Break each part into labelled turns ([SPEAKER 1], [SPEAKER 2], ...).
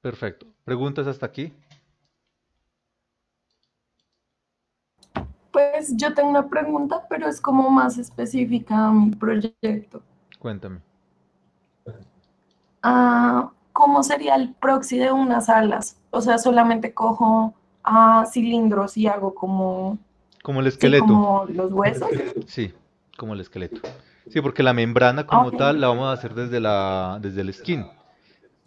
[SPEAKER 1] Perfecto. ¿Preguntas hasta aquí? Pues yo tengo una pregunta, pero es como más específica a mi proyecto. Cuéntame. Ah, ¿Cómo sería el proxy de unas alas? O sea, solamente cojo a ah, cilindros y hago como... Como el esqueleto. como los huesos. Sí, como el esqueleto. Sí, porque la membrana como tal la vamos a hacer desde, la, desde el skin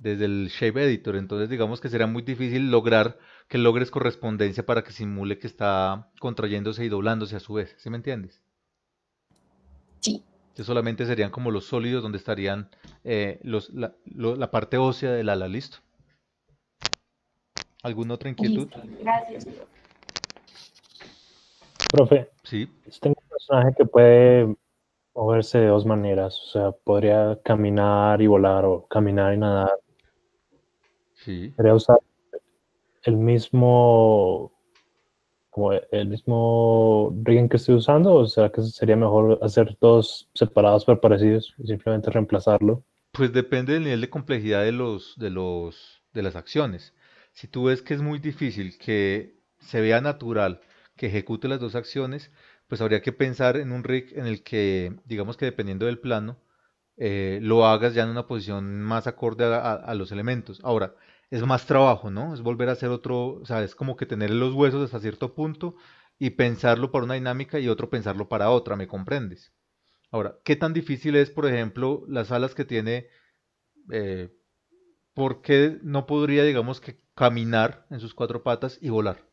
[SPEAKER 1] desde el Shape Editor. Entonces digamos que será muy difícil lograr que logres correspondencia para que simule que está contrayéndose y doblándose a su vez. ¿Sí me entiendes? Sí. Que solamente serían como los sólidos donde estarían eh, la, parte ósea del ala. ¿Listo? ¿Alguna otra inquietud? Gracias. Profe, sí. Este un personaje que puede moverse de dos maneras, o sea, podría caminar y volar o caminar y nadar. Sí. usar el mismo, como el mismo rig que estoy usando, o será que sería mejor hacer dos separados pero parecidos y simplemente reemplazarlo. Pues depende del nivel de complejidad de los, de los, de las acciones. Si tú ves que es muy difícil que se vea natural que ejecute las dos acciones, pues habría que pensar en un rig en el que, digamos que dependiendo del plano, eh, lo hagas ya en una posición más acorde a, los elementos. Ahora, es más trabajo, ¿no? Es volver a hacer otro, o sea, es como que tener los huesos hasta cierto punto y pensarlo para una dinámica y otro pensarlo para otra, ¿me comprendes? Ahora, ¿qué tan difícil es, por ejemplo, las alas que tiene? Eh, ¿Por qué no podría, digamos, que caminar en sus cuatro patas y volar?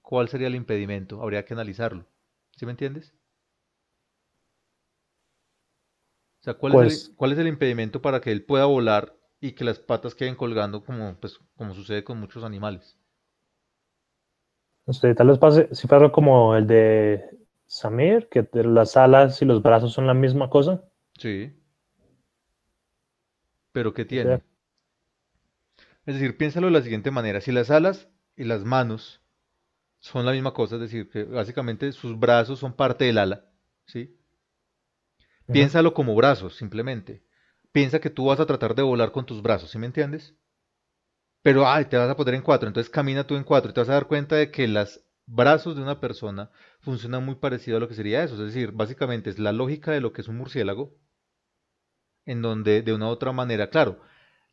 [SPEAKER 1] ¿Cuál sería el impedimento? Habría que analizarlo. ¿Sí me entiendes? O sea, ¿cuál es el pues impedimento para que él pueda volar y que las patas queden colgando como, pues, como sucede con muchos animales. No este, tal vez pase, si fuera como el de Samir, que las alas y los brazos son la misma cosa. Sí. Pero ¿qué tiene? Es decir, piénsalo de la siguiente manera. Si las alas y las manos son la misma cosa, es decir, que básicamente sus brazos son parte del ala, ¿sí? Piénsalo como brazos, simplemente piensa que tú vas a tratar de volar con tus brazos, ¿sí me entiendes? Pero, ay, te vas a poner en cuatro, entonces camina tú en cuatro y te vas a dar cuenta de que los brazos de una persona funcionan muy parecido a lo que sería eso. Es decir, básicamente es la lógica de lo que es un murciélago, en donde de una u otra manera, claro,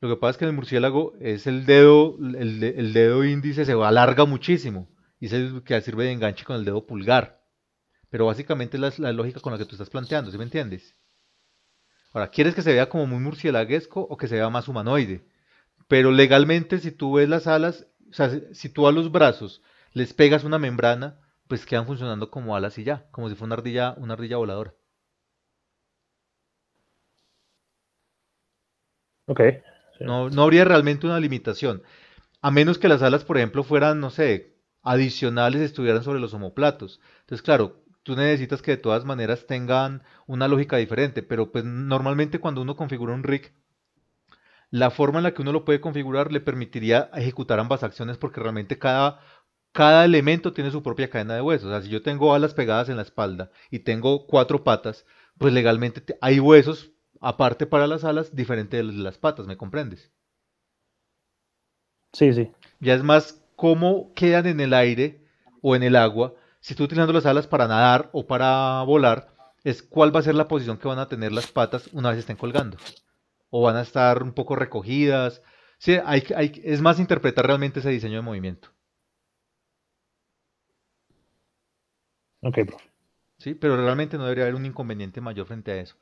[SPEAKER 1] lo que pasa es que en el murciélago es el dedo, el, dedo índice se alarga muchísimo y es que sirve de enganche con el dedo pulgar. Pero básicamente es la, la lógica con la que tú estás planteando, ¿sí me entiendes? Ahora, ¿quieres que se vea como muy murciélaguesco o que se vea más humanoide? Pero legalmente, si tú ves las alas, o sea, si tú a los brazos les pegas una membrana, pues quedan funcionando como alas y ya, como si fuera una ardilla, una ardilla voladora. Ok. No, no habría realmente una limitación. A menos que las alas, por ejemplo, fueran, no sé, adicionales, estuvieran sobre los homoplatos. Entonces, claro, tú necesitas que de todas maneras tengan una lógica diferente, pero pues normalmente cuando uno configura un rig, la forma en la que uno lo puede configurar le permitiría ejecutar ambas acciones porque realmente cada, cada elemento tiene su propia cadena de huesos. O sea, si yo tengo alas pegadas en la espalda y tengo cuatro patas, pues legalmente hay huesos aparte para las alas, diferente de las patas, ¿me comprendes? Sí, sí. Ya es más cómo quedan en el aire o en el agua si estoy utilizando las alas para nadar o para volar, es cuál va a ser la posición que van a tener las patas una vez estén colgando. O van a estar un poco recogidas. es más interpretar realmente ese diseño de movimiento. Ok, profe. Sí, pero realmente no debería haber un inconveniente mayor frente a eso.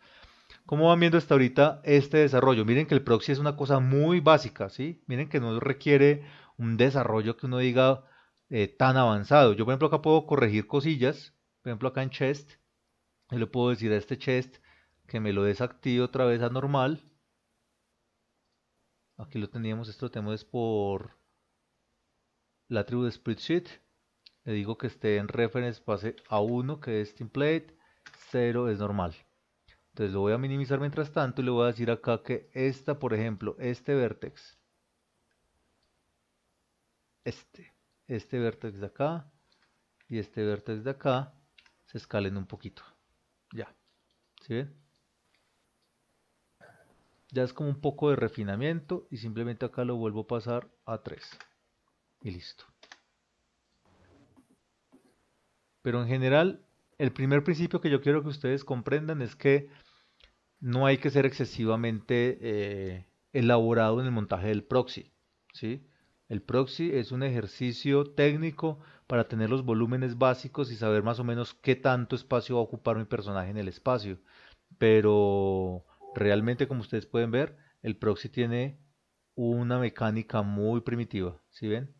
[SPEAKER 1] ¿Cómo van viendo hasta ahorita este desarrollo? Miren que el proxy es una cosa muy básica, ¿sí? Miren que no requiere un desarrollo que uno diga, eh, tan avanzado. Yo, por ejemplo, acá puedo corregir cosillas. Por ejemplo, acá en chest, y le puedo decir a este chest que me lo desactive otra vez a normal. Aquí lo teníamos, esto lo tenemos por la tribu de spreadsheet. Le digo que esté en reference, pase a 1 que es template, 0 es normal. Entonces lo voy a minimizar mientras tanto y le voy a decir acá que esta, por ejemplo, este vertex, este, este vértex de acá y este vértex de acá se escalen un poquito. Ya. ¿Sí ven? Ya es como un poco de refinamiento y simplemente acá lo vuelvo a pasar a 3. Y listo. Pero en general, el primer principio que yo quiero que ustedes comprendan es que no hay que ser excesivamente eh, elaborado en el montaje del proxy. ¿sí? El proxy es un ejercicio técnico para tener los volúmenes básicos y saber más o menos qué tanto espacio va a ocupar mi personaje en el espacio. Pero realmente, como ustedes pueden ver, el proxy tiene una mecánica muy primitiva. ¿Sí ven?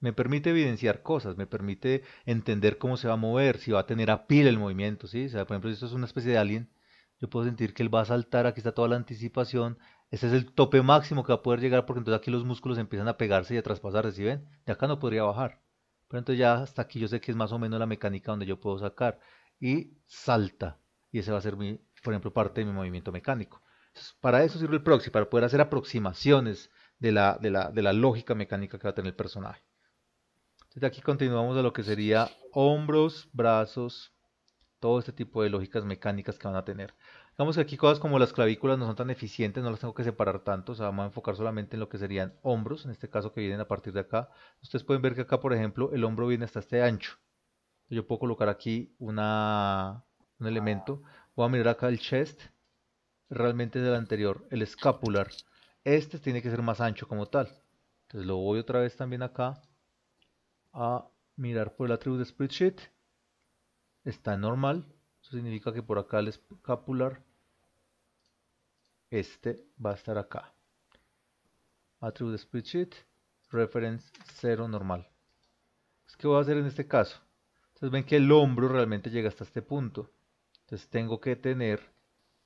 [SPEAKER 1] me permite evidenciar cosas, me permite entender cómo se va a mover, si va a tener a pila el movimiento, ¿sí? por ejemplo, si esto es una especie de alien, yo puedo sentir que él va a saltar, aquí está toda la anticipación, ese es el tope máximo que va a poder llegar porque entonces aquí los músculos empiezan a pegarse y a traspasarse, ¿sí ven? De acá no podría bajar, pero entonces ya hasta aquí yo sé que es más o menos la mecánica donde yo puedo sacar y salta, y ese va a ser, mi, por ejemplo, parte de mi movimiento mecánico. para eso sirve el proxy, para poder hacer aproximaciones de la, de la, de la lógica mecánica que va a tener el personaje. Entonces aquí continuamos a lo que sería hombros, brazos, todo este tipo de lógicas mecánicas que van a tener. Digamos que aquí cosas como las clavículas no son tan eficientes, no las tengo que separar tanto, o sea, vamos a enfocar solamente en lo que serían hombros, en este caso que vienen a partir de acá. Ustedes pueden ver que acá, por ejemplo, el hombro viene hasta este ancho. Yo puedo colocar aquí una, un elemento. Voy a mirar acá el chest, realmente del anterior, el escapular. Este tiene que ser más ancho como tal. Entonces lo voy otra vez también acá a mirar por el de spreadsheet está normal. Eso significa que por acá el escapular, este va a estar acá. Attribute spreadsheet, reference 0 normal. Pues, ¿Qué voy a hacer en este caso? Entonces ven que el hombro realmente llega hasta este punto. Entonces tengo que tener,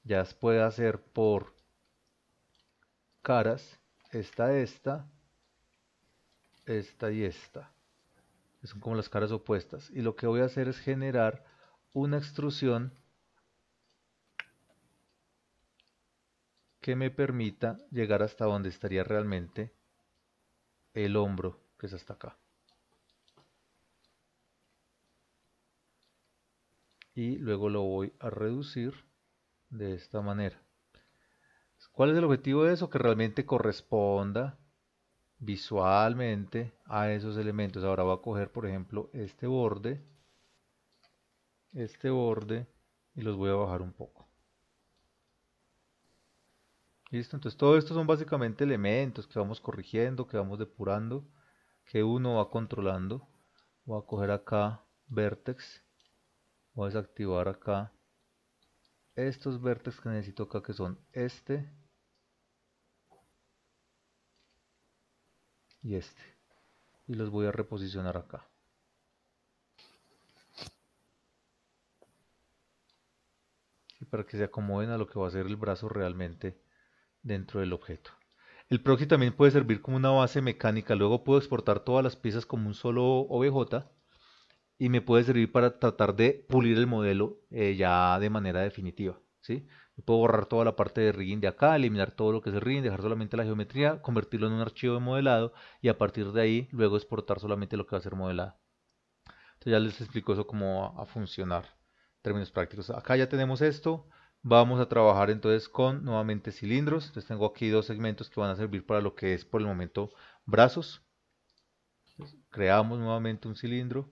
[SPEAKER 1] ya puede hacer por caras, esta, esta, esta y esta son como las caras opuestas y lo que voy a hacer es generar una extrusión que me permita llegar hasta donde estaría realmente el hombro que es hasta acá y luego lo voy a reducir de esta manera ¿cuál es el objetivo de eso? que realmente corresponda visualmente a esos elementos. Ahora voy a coger, por ejemplo, este borde, este borde, y los voy a bajar un poco. Listo, entonces todo esto son básicamente elementos que vamos corrigiendo, que vamos depurando, que uno va controlando. Voy a coger acá vertex, voy a desactivar acá estos vertex que necesito acá que son este, este y los voy a reposicionar acá y para que se acomoden a lo que va a ser el brazo realmente dentro del objeto el proxy también puede servir como una base mecánica luego puedo exportar todas las piezas como un solo OBJ y me puede servir para tratar de pulir el modelo eh, ya de manera definitiva ¿sí? Puedo borrar toda la parte de rigging de acá, eliminar todo lo que es rigging, dejar solamente la geometría, convertirlo en un archivo de modelado y a partir de ahí luego exportar solamente lo que va a ser modelado. Entonces ya les explico eso cómo va a funcionar en términos prácticos. Acá ya tenemos esto. Vamos a trabajar entonces con nuevamente cilindros. Entonces tengo aquí dos segmentos que van a servir para lo que es por el momento brazos. creamos nuevamente un cilindro.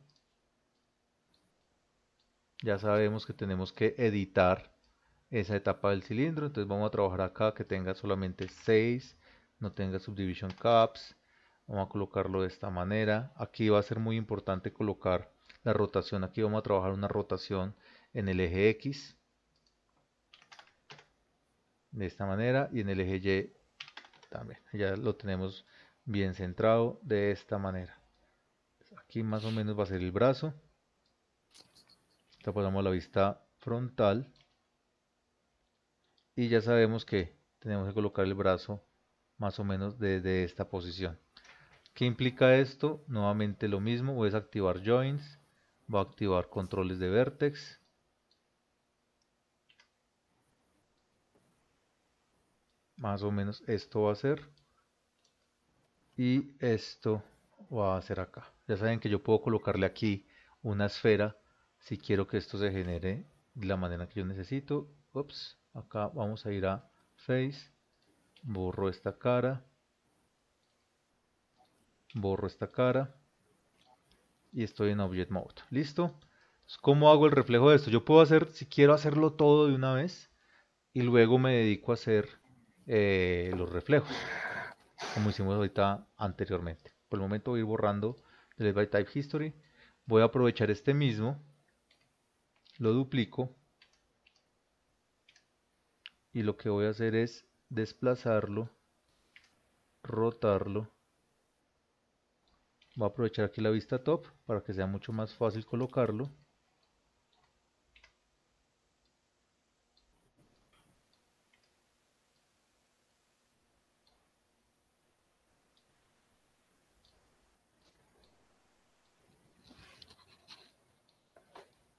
[SPEAKER 1] Ya sabemos que tenemos que editar esa etapa del cilindro. Entonces vamos a trabajar acá que tenga solamente 6, no tenga subdivision caps. Vamos a colocarlo de esta manera. Aquí va a ser muy importante colocar la rotación. Aquí vamos a trabajar una rotación en el eje X. De esta manera. Y en el eje Y también. Ya lo tenemos bien centrado de esta manera. Aquí más o menos va a ser el brazo. tapamos ponemos la vista frontal y ya sabemos que tenemos que colocar el brazo más o menos desde esta posición ¿qué implica esto? nuevamente lo mismo, voy a desactivar joints voy a activar controles de vertex más o menos esto va a ser y esto va a ser acá ya saben que yo puedo colocarle aquí una esfera si quiero que esto se genere de la manera que yo necesito Ups acá vamos a ir a face borro esta cara borro esta cara y estoy en object mode listo ¿Cómo hago el reflejo de esto? Yo puedo hacer, si quiero hacerlo todo de una vez, y luego me dedico a hacer eh, los reflejos, como hicimos ahorita anteriormente. Por el momento voy ir borrando el by Type History. Voy a aprovechar este mismo, lo duplico y lo que voy a hacer es desplazarlo, rotarlo. Voy a aprovechar aquí la vista top para que sea mucho más fácil colocarlo.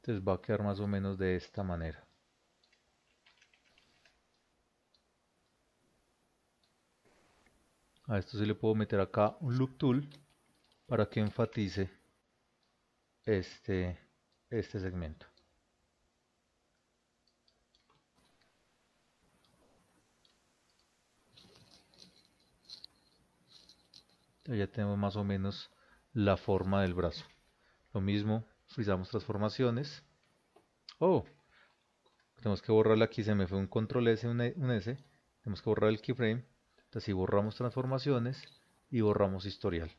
[SPEAKER 1] Entonces va a quedar más o menos de esta manera. a esto sí le puedo meter acá un loop tool para que enfatice este, este segmento. ya tenemos más o menos la forma del brazo lo mismo frisamos transformaciones oh tenemos que borrarla aquí se me fue un control s un, e, s tenemos que borrar el keyframe si borramos transformaciones y borramos historial.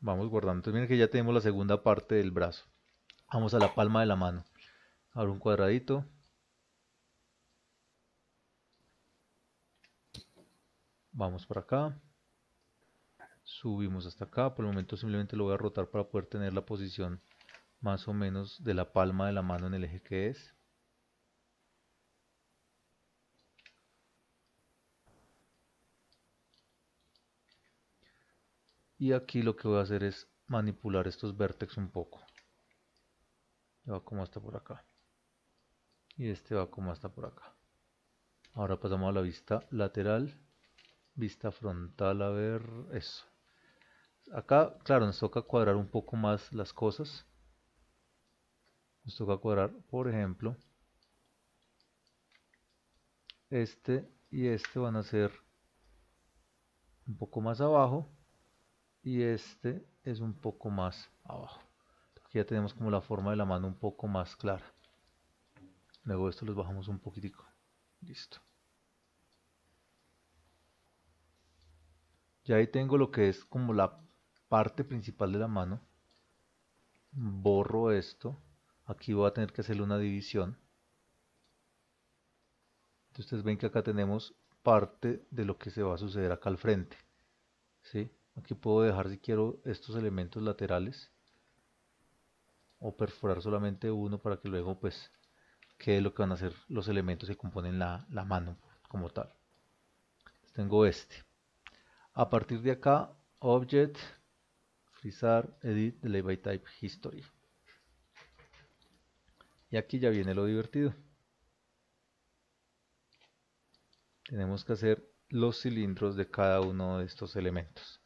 [SPEAKER 1] Vamos guardando. Entonces, miren que ya tenemos la segunda parte del brazo. Vamos a la palma de la mano. Abro un cuadradito. Vamos para acá. Subimos hasta acá. Por el momento simplemente lo voy a rotar para poder tener la posición más o menos de la palma de la mano en el eje que es. y aquí lo que voy a hacer es manipular estos vértices un poco va como hasta por acá y este va como hasta por acá ahora pasamos a la vista lateral vista frontal a ver eso acá claro nos toca cuadrar un poco más las cosas nos toca cuadrar por ejemplo este y este van a ser un poco más abajo y este es un poco más abajo. Aquí ya tenemos como la forma de la mano un poco más clara. Luego esto los bajamos un poquitico. Listo. Ya ahí tengo lo que es como la parte principal de la mano. Borro esto. Aquí voy a tener que hacerle una división. ustedes ven que acá tenemos parte de lo que se va a suceder acá al frente. ¿Sí? Aquí puedo dejar si quiero estos elementos laterales o perforar solamente uno para que luego pues quede lo que van a ser los elementos que componen la, mano como tal. tengo este. A partir de acá, Object, Frizar, Edit, Delay by Type, History. Y aquí ya viene lo divertido. Tenemos que hacer los cilindros de cada uno de estos elementos.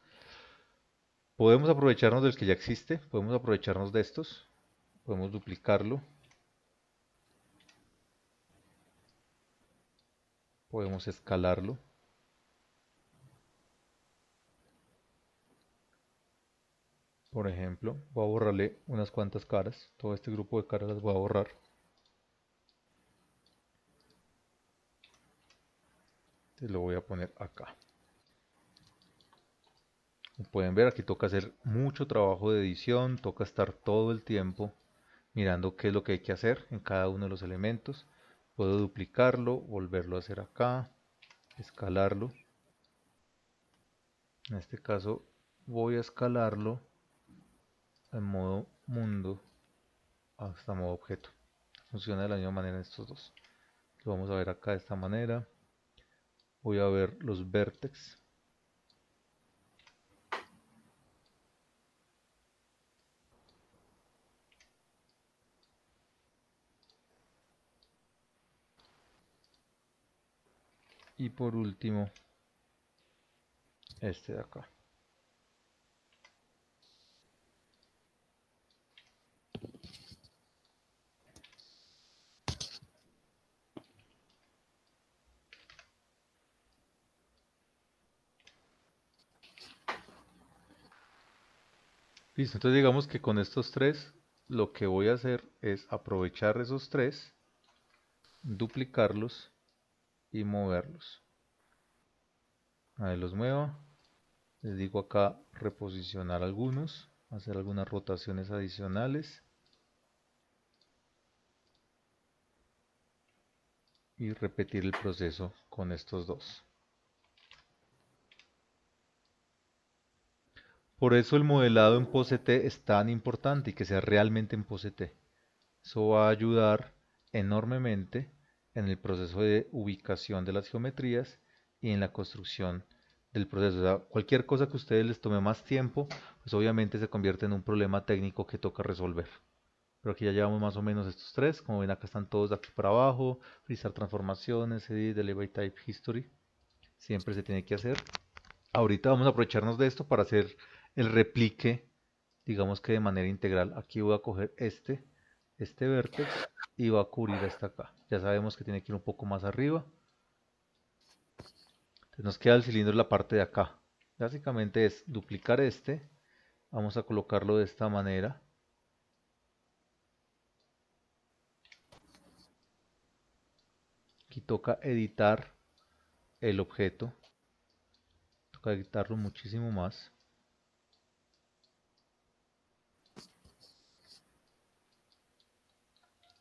[SPEAKER 1] Podemos aprovecharnos del que ya existe, podemos aprovecharnos de estos, podemos duplicarlo. Podemos escalarlo. Por ejemplo, voy a borrarle unas cuantas caras. Todo este grupo de caras las voy a borrar. Te lo voy a poner acá pueden ver aquí toca hacer mucho trabajo de edición toca estar todo el tiempo mirando qué es lo que hay que hacer en cada uno de los elementos puedo duplicarlo volverlo a hacer acá escalarlo en este caso voy a escalarlo en modo mundo hasta modo objeto funciona de la misma manera en estos dos lo vamos a ver acá de esta manera voy a ver los vértices y por último este de acá Listo, entonces digamos que con estos tres lo que voy a hacer es aprovechar esos tres, duplicarlos y moverlos. Ahí los muevo. Les digo acá reposicionar algunos, hacer algunas rotaciones adicionales. Y repetir el proceso con estos dos. Por eso el modelado en Poset es tan importante y que sea realmente en Poset. Eso va a ayudar enormemente en el proceso de ubicación de las geometrías y en la construcción del proceso. O sea, cualquier cosa que a ustedes les tome más tiempo, pues obviamente se convierte en un problema técnico que toca resolver. Pero aquí ya llevamos más o menos estos tres. Como ven acá están todos de aquí para abajo. Revisar transformaciones, edit, type history. Siempre se tiene que hacer. Ahorita vamos a aprovecharnos de esto para hacer el replique, digamos que de manera integral. Aquí voy a coger este este vértice y va a cubrir hasta acá. Ya sabemos que tiene que ir un poco más arriba. Entonces nos queda el cilindro en la parte de acá. Básicamente es duplicar este. Vamos a colocarlo de esta manera. Aquí toca editar el objeto. Toca editarlo muchísimo más.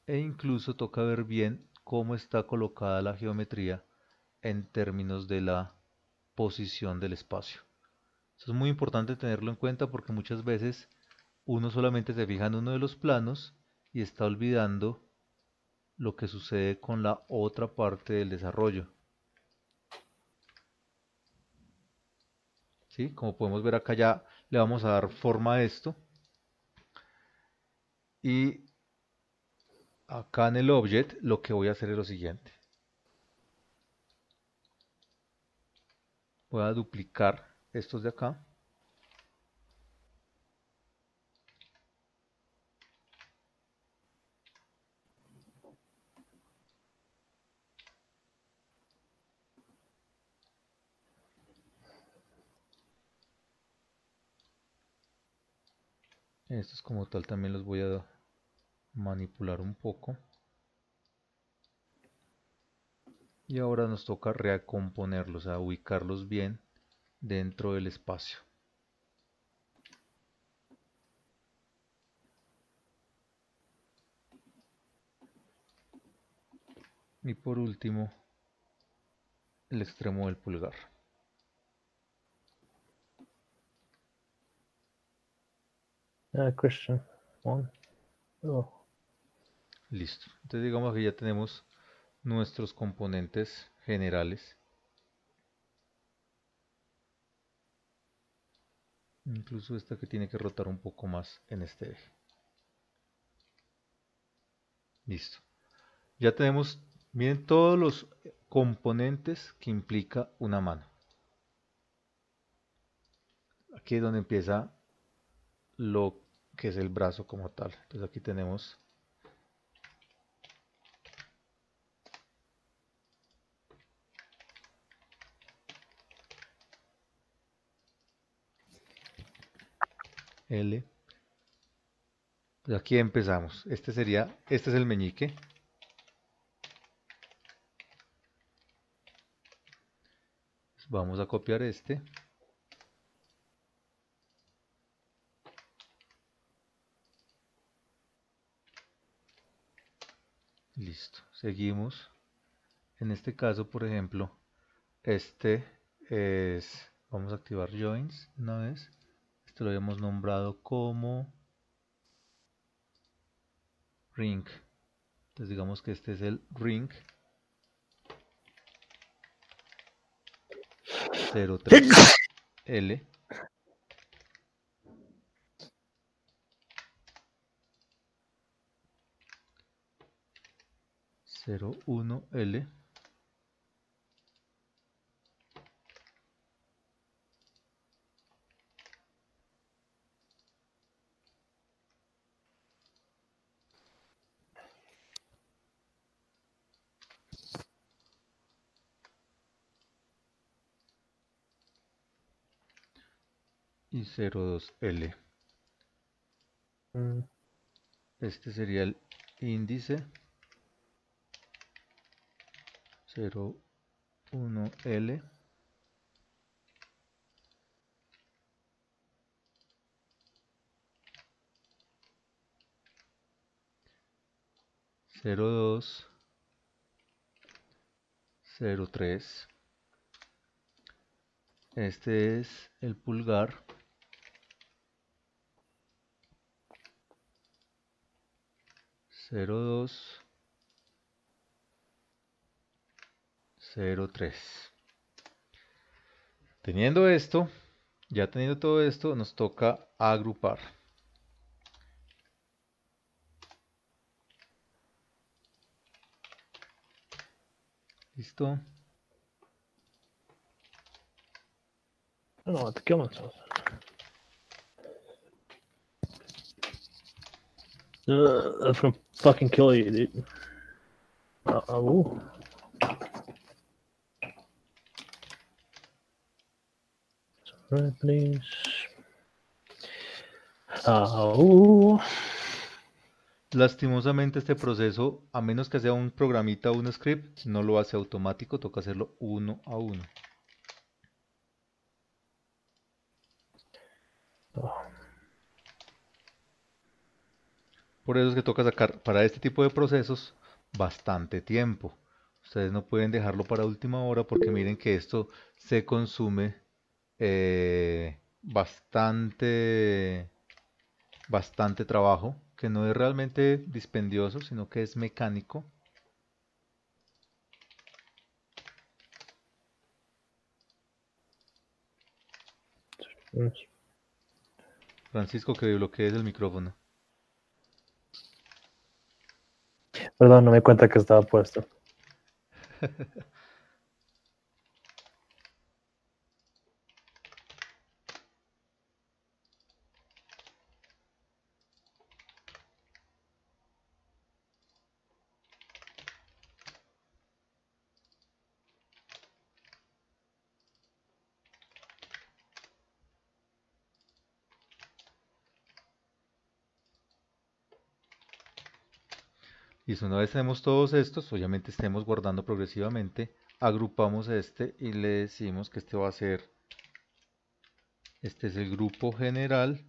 [SPEAKER 1] e incluso toca ver bien cómo está colocada la geometría en términos de la posición del espacio. Eso es muy importante tenerlo en cuenta porque muchas veces uno solamente se fija en uno de los planos y está olvidando lo que sucede con la otra parte del desarrollo. Como podemos ver acá ya le vamos a dar forma a esto. Y acá en el object lo que voy a hacer es lo siguiente. Voy a duplicar estos de acá. Estos como tal también los voy a dar manipular un poco y ahora nos toca recomponerlos, a ubicarlos bien dentro del espacio y por último el extremo del pulgar ah, Listo. Entonces digamos que ya tenemos nuestros componentes generales. Incluso esta que tiene que rotar un poco más en este eje. Listo. Ya tenemos, miren todos los componentes que implica una mano. Aquí es donde empieza lo que es el brazo como tal. Entonces aquí tenemos L. Pues aquí empezamos. Este sería, este es el meñique. Pues vamos a copiar este. Listo. Seguimos. En este caso, por ejemplo, este es... Vamos a activar joins ¿no es? este lo habíamos nombrado como ring. Entonces digamos que este es el ring 03L. 01 L y 02L. Mm. Este sería el índice 01L. 02 03 Este es el pulgar. 02 03 teniendo esto ya teniendo todo esto nos toca agrupar listo no, no, Uh, gonna fucking kill you, dude. Uh oh. Sorry, please. Uh, oh. Lastimosamente este proceso, a menos que sea un programita o un script, no lo hace automático, toca hacerlo uno a uno. Por eso es que toca sacar para este tipo de procesos bastante tiempo. Ustedes no pueden dejarlo para última hora porque miren que esto se consume eh, bastante, bastante trabajo que no es realmente dispendioso, sino que es mecánico. Pues. Francisco, que bloquees el micrófono. Perdón, no me cuenta que estaba puesto. Y una vez tenemos todos estos, obviamente estemos guardando progresivamente, agrupamos este y le decimos que este va a ser, este es el grupo general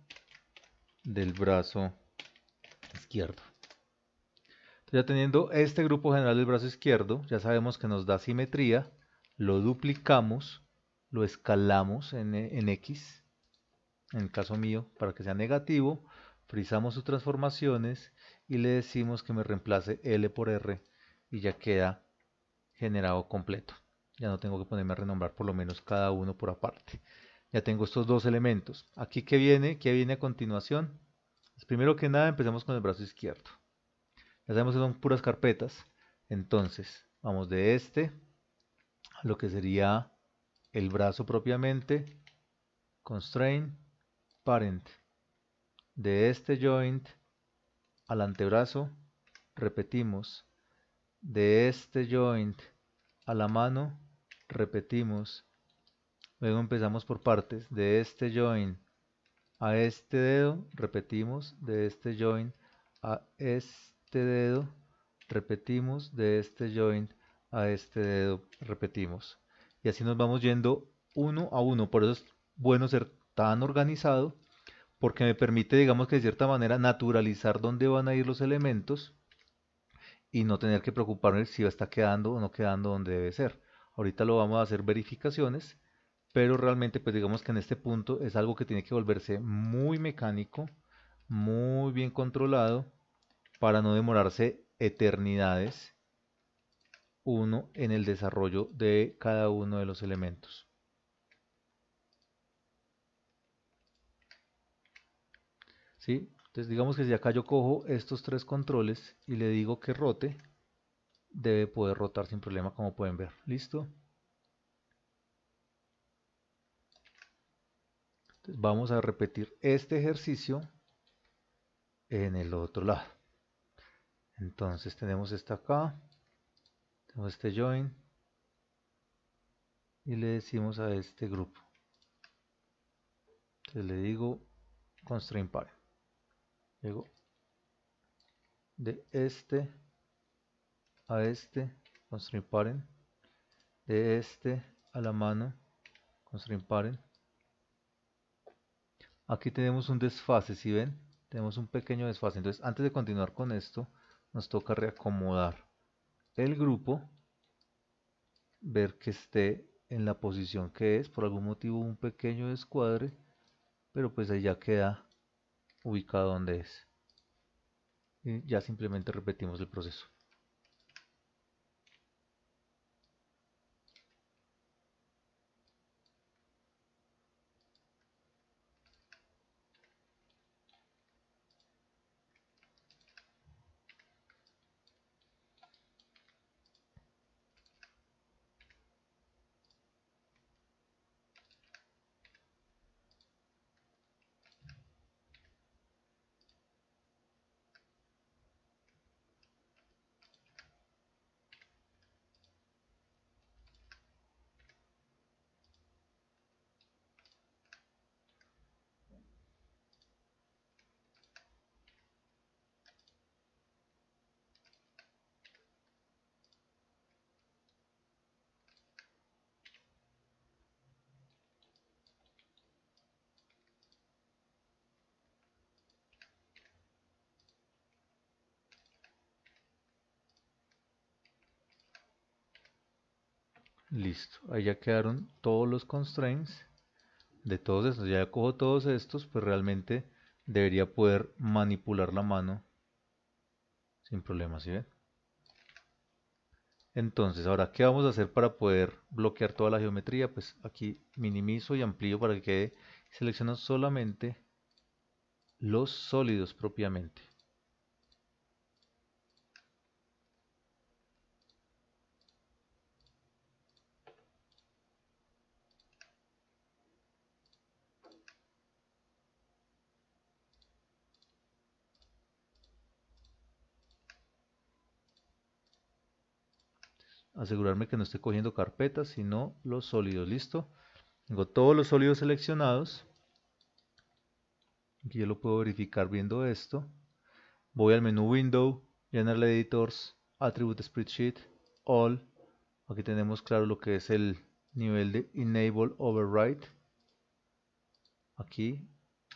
[SPEAKER 1] del brazo izquierdo. ya teniendo este grupo general del brazo izquierdo, ya sabemos que nos da simetría, lo duplicamos, lo escalamos en, en X, en el caso mío, para que sea negativo, frizamos sus transformaciones y le decimos que me reemplace L por R y ya queda generado completo. Ya no tengo que ponerme a renombrar por lo menos cada uno por aparte. Ya tengo estos dos elementos. Aquí qué viene, ¿Qué viene a continuación. Pues primero que nada empezamos con el brazo izquierdo. Ya sabemos que son puras carpetas. Entonces vamos de este a lo que sería el brazo propiamente. constrain parent de este joint al antebrazo, repetimos, de este joint a la mano, repetimos, luego empezamos por partes, de este joint a este dedo, repetimos, de este joint a este dedo, repetimos, de este joint a este dedo, repetimos. Y así nos vamos yendo uno a uno, por eso es bueno ser tan organizado porque me permite, digamos que de cierta manera, naturalizar dónde van a ir los elementos y no tener que preocuparme si va está quedando o no quedando donde debe ser. Ahorita lo vamos a hacer verificaciones, pero realmente, pues digamos que en este punto es algo que tiene que volverse muy mecánico, muy bien controlado, para no demorarse eternidades uno en el desarrollo de cada uno de los elementos. Entonces digamos que si acá yo cojo estos tres controles y le digo que rote, debe poder rotar sin problema como pueden ver. ¿Listo? Entonces vamos a repetir este ejercicio en el otro lado. Entonces tenemos esta acá, tenemos este join y le decimos a este grupo. Entonces le digo constrain parent de este a este, constrain parent. De este a la mano, constrain parent. Aquí tenemos un desfase, si ven, tenemos un pequeño desfase. Entonces, antes de continuar con esto, nos toca reacomodar el grupo, ver que esté en la posición que es, por algún motivo un pequeño descuadre, pero pues ahí ya queda ubicado donde es. Y ya simplemente repetimos el proceso. Listo, ahí ya quedaron todos los constraints de todos estos. Ya cojo todos estos, pues realmente debería poder manipular la mano sin problema, ¿sí ven? Entonces, ahora, ¿qué vamos a hacer para poder bloquear toda la geometría? Pues aquí minimizo y amplío para que quede. Selecciono solamente los sólidos propiamente. asegurarme que no esté cogiendo carpetas, sino los sólidos, listo. Tengo todos los sólidos seleccionados. Aquí yo lo puedo verificar viendo esto. Voy al menú Window, General Editors, Attribute Spreadsheet, All. Aquí tenemos claro lo que es el nivel de Enable Override. Aquí,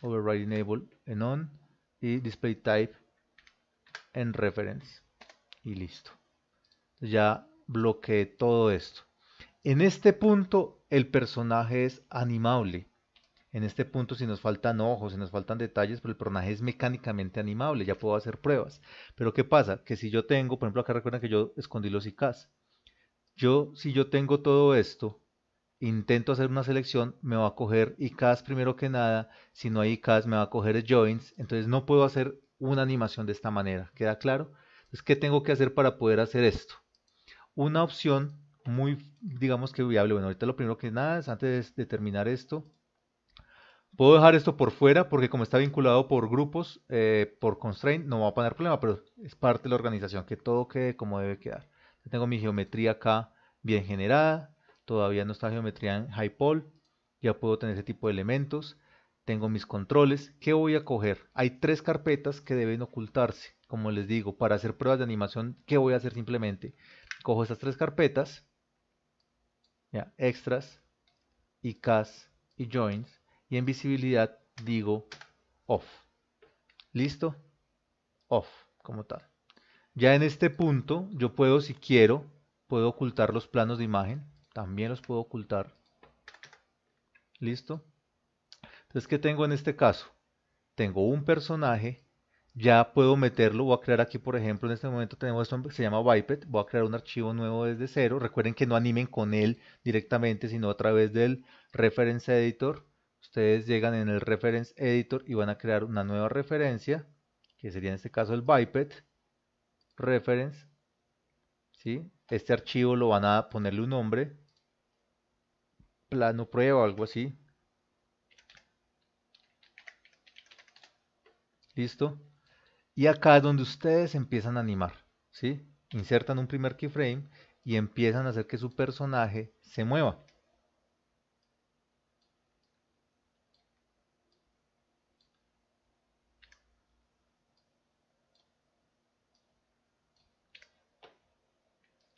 [SPEAKER 1] Override Enable en On y Display Type en Reference. Y listo. Ya bloqueé todo esto. En este punto el personaje es animable. En este punto si nos faltan ojos, si nos faltan detalles, pero pues el personaje es mecánicamente animable, ya puedo hacer pruebas. Pero ¿qué pasa? Que si yo tengo, por ejemplo acá recuerda que yo escondí los IKs. Yo, si yo tengo todo esto, intento hacer una selección, me va a coger IKs primero que nada, si no hay IKs me va a coger joins, entonces no puedo hacer una animación de esta manera, ¿queda claro? Entonces, ¿qué tengo que hacer para poder hacer esto? Una opción muy, digamos que viable, bueno, ahorita lo primero que nada es antes de terminar esto, puedo dejar esto por fuera porque como está vinculado por grupos, eh, por constraint, no va a poner problema, pero es parte de la organización, que todo quede como debe quedar. Tengo mi geometría acá bien generada, todavía no está geometría en Highpol, ya puedo tener ese tipo de elementos. Tengo mis controles, ¿qué voy a coger? Hay tres carpetas que deben ocultarse, como les digo, para hacer pruebas de animación, ¿qué voy a hacer simplemente? cojo estas tres carpetas, ya, extras, y cas y joins, y en visibilidad digo off. ¿Listo? Off, como tal. Ya en este punto, yo puedo, si quiero, puedo ocultar los planos de imagen. También los puedo ocultar. ¿Listo? Entonces, ¿qué tengo en este caso? Tengo un personaje ya puedo meterlo, voy a crear aquí por ejemplo, en este momento tenemos esto que se llama Biped, voy a crear un archivo nuevo desde cero, recuerden que no animen con él directamente, sino a través del Reference Editor, ustedes llegan en el Reference Editor y van a crear una nueva referencia, que sería en este caso el Biped Reference, ¿sí? este archivo lo van a ponerle un nombre, plano prueba o algo así, listo, y acá es donde ustedes empiezan a animar, ¿sí? Insertan un primer keyframe y empiezan a hacer que su personaje se mueva.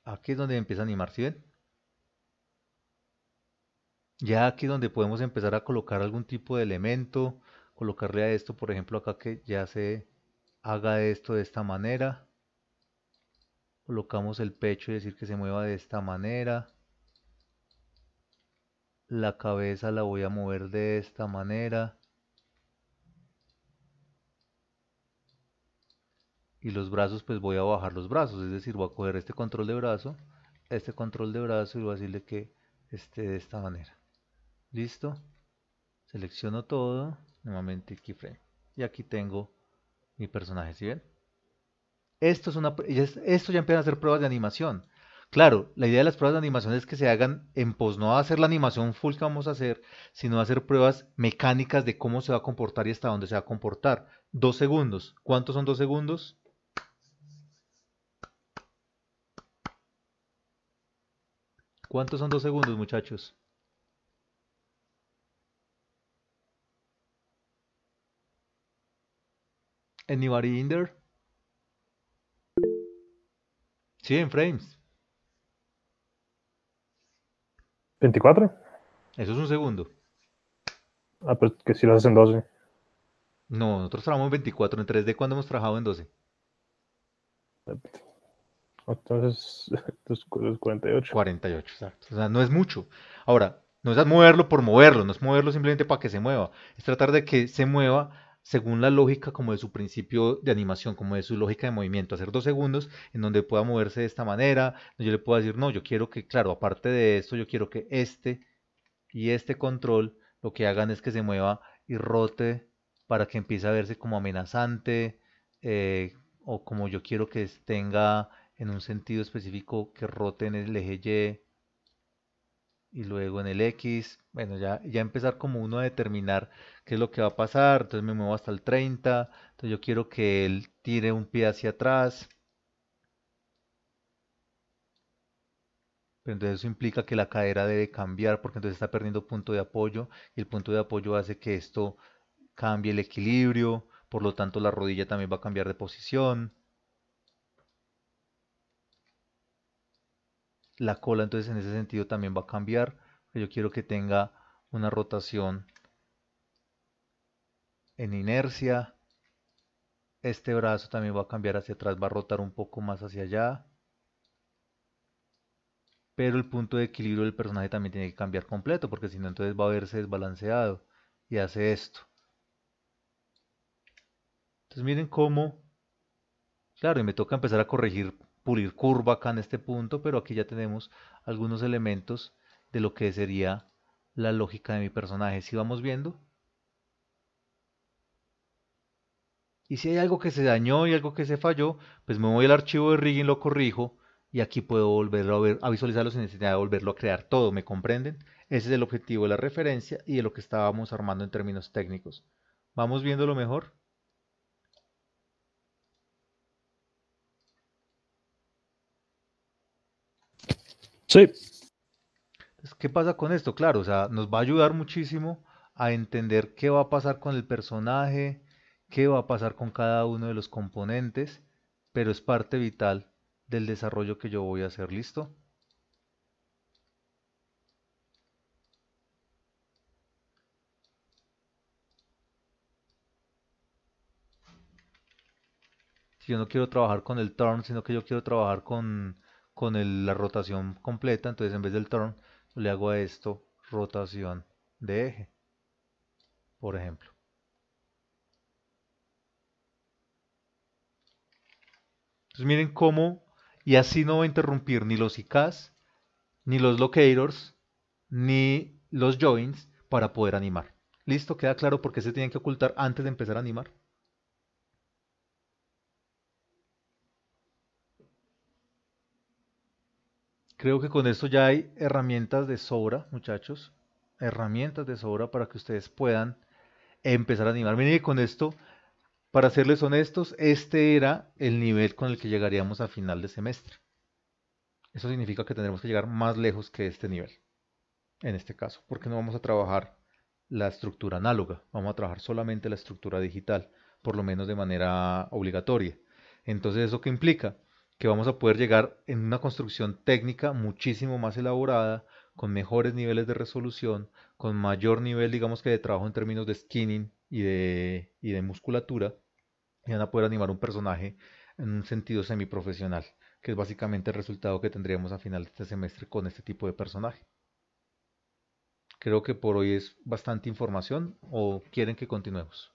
[SPEAKER 1] Aquí es donde empieza a animar, ¿sí ven? Ya aquí es donde podemos empezar a colocar algún tipo de elemento, colocarle a esto, por ejemplo, acá que ya se haga esto de esta manera colocamos el pecho y decir que se mueva de esta manera la cabeza la voy a mover de esta manera y los brazos pues voy a bajar los brazos es decir voy a coger este control de brazo este control de brazo y voy a decirle que esté de esta manera listo selecciono todo nuevamente keyframe y aquí tengo mi personaje, ¿sí ven? Esto, esto ya empiezan a hacer pruebas de animación. Claro, la idea de las pruebas de animación es que se hagan en pos, no va a hacer la animación full que vamos a hacer, sino a hacer pruebas mecánicas de cómo se va a comportar y hasta dónde se va a comportar. Dos segundos. ¿Cuántos son dos segundos? ¿Cuántos son dos segundos, muchachos? Anybody in there? en frames. 24. Eso es un segundo. Ah, pero pues que si lo haces en 12. No, nosotros trabajamos en 24. En 3D, ¿cuándo hemos trabajado en 12? Entonces, entonces 48. 48, exacto. O sea, no es mucho. Ahora, no es moverlo por moverlo, no es moverlo simplemente para que se mueva. Es tratar de que se mueva según la lógica como de su principio de animación, como de su lógica de movimiento, hacer dos segundos en donde pueda moverse de esta manera, yo le puedo decir, no, yo quiero que, claro, aparte de esto, yo quiero que este y este control lo que hagan es que se mueva y rote para que empiece a verse como amenazante eh, o como yo quiero que tenga en un sentido específico que rote en el eje Y y luego en el X, bueno, ya, ya empezar como uno a determinar qué es lo que va a pasar, entonces me muevo hasta el 30, entonces yo quiero que él tire un pie hacia atrás, pero entonces eso implica que la cadera debe cambiar porque entonces está perdiendo punto de apoyo y el punto de apoyo hace que esto cambie el equilibrio, por lo tanto la rodilla también va a cambiar de posición, la cola entonces en ese sentido también va a cambiar yo quiero que tenga una rotación en inercia este brazo también va a cambiar hacia atrás va a rotar un poco más hacia allá pero el punto de equilibrio del personaje también tiene que cambiar completo porque si no entonces va a verse desbalanceado y hace esto entonces miren cómo claro y me toca empezar a corregir pulir curva acá en este punto, pero aquí ya tenemos algunos elementos de lo que sería la lógica de mi personaje. Si vamos viendo. Y si hay algo que se dañó y algo que se falló, pues me voy al archivo de rigging, lo corrijo y aquí puedo volverlo a, ver, a visualizarlo sin necesidad de volverlo a crear todo, ¿me comprenden? Ese es el objetivo de la referencia y de lo que estábamos armando en términos técnicos. ¿Vamos viendo lo mejor? ¿Qué pasa con esto? Claro, o sea, nos va a ayudar muchísimo a entender qué va a pasar con el personaje, qué va a pasar con cada uno de los componentes, pero es parte vital del desarrollo que yo voy a hacer, ¿listo? yo no quiero trabajar con el turn, sino que yo quiero trabajar con con la rotación completa, entonces en vez del turn le hago a esto rotación de eje, por ejemplo. Entonces miren cómo, y así no va a interrumpir ni los IKs, ni los locators, ni los joins para poder animar. ¿Listo? ¿Queda claro por qué se tienen que ocultar antes de empezar a animar? Creo que con esto ya hay herramientas de sobra, muchachos. Herramientas de sobra para que ustedes puedan empezar a animar. Miren, con esto, para serles honestos, este era el nivel con el que llegaríamos a final de semestre. Eso significa que tendremos que llegar más lejos que este nivel, en este caso, porque no vamos a trabajar la estructura análoga, vamos a trabajar solamente la estructura digital, por lo menos de manera obligatoria. Entonces, ¿eso qué implica? que vamos a poder llegar en una construcción técnica muchísimo más elaborada, con mejores niveles de resolución, con mayor nivel, digamos que de trabajo en términos de skinning y de, y de musculatura, y van a poder animar un personaje en un sentido semiprofesional, que es básicamente el resultado que tendríamos a final de este semestre con este tipo de personaje. Creo que por hoy es bastante información o quieren que continuemos.